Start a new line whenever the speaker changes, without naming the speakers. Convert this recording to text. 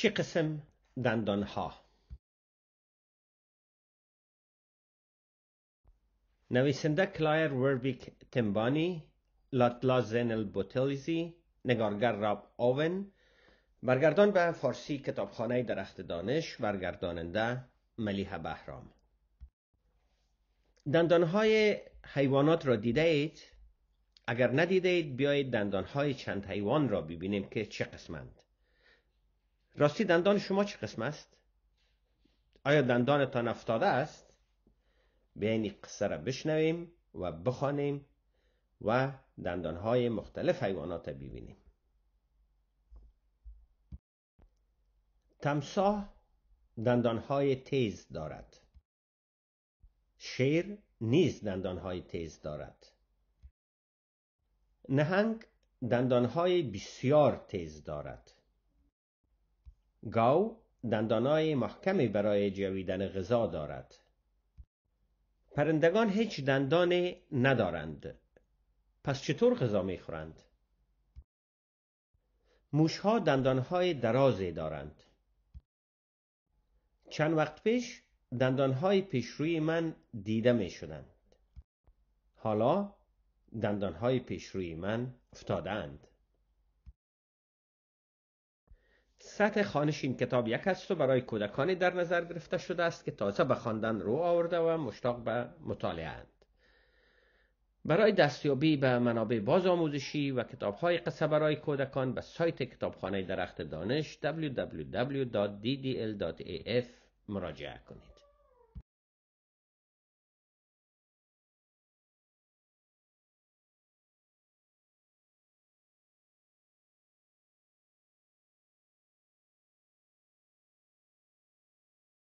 چه قسم ها؟ نویسنده کلایر وربیک تمبانی لاتلا زنل بوتلیزی نگارگر راب اوون برگردان به فارسی کتابخانه درخت دانش برگرداننده ملیحه بهرام دندانهای حیوانات را دیده اید؟ اگر ندیده اید بیایید دندانهای چند حیوان را ببینیم که چه قسمند راستی دندان شما چه قسم است؟ آیا دندانتان افتاده است؟ بیاین این قصه را بشنویم و بخوانیم و دندانهای مختلف حیوانات را ببینیم تمساه دندانهای تیز دارد شیر نیز دندانهای تیز دارد نهنگ دندانهای بسیار تیز دارد گاو دندانای محکمی برای جویدن غذا دارد پرندگان هیچ دندانی ندارند پس چطور غذا میخورند موشها دندانهای درازی دارند چند وقت پیش دندانهای پیشروی من دیده می شدند. حالا دندانهای پیشروی من افتادند. سطح خانش این کتاب یک است و برای کودکانی در نظر گرفته شده است که تازه به خواندن رو آورده و مشتاق به مطالعه اند. برای دستیابی به منابع باز آموزشی و کتابهای قصه برای کودکان به سایت کتابخانه درخت دانش www.ddl.af مراجعه کنید.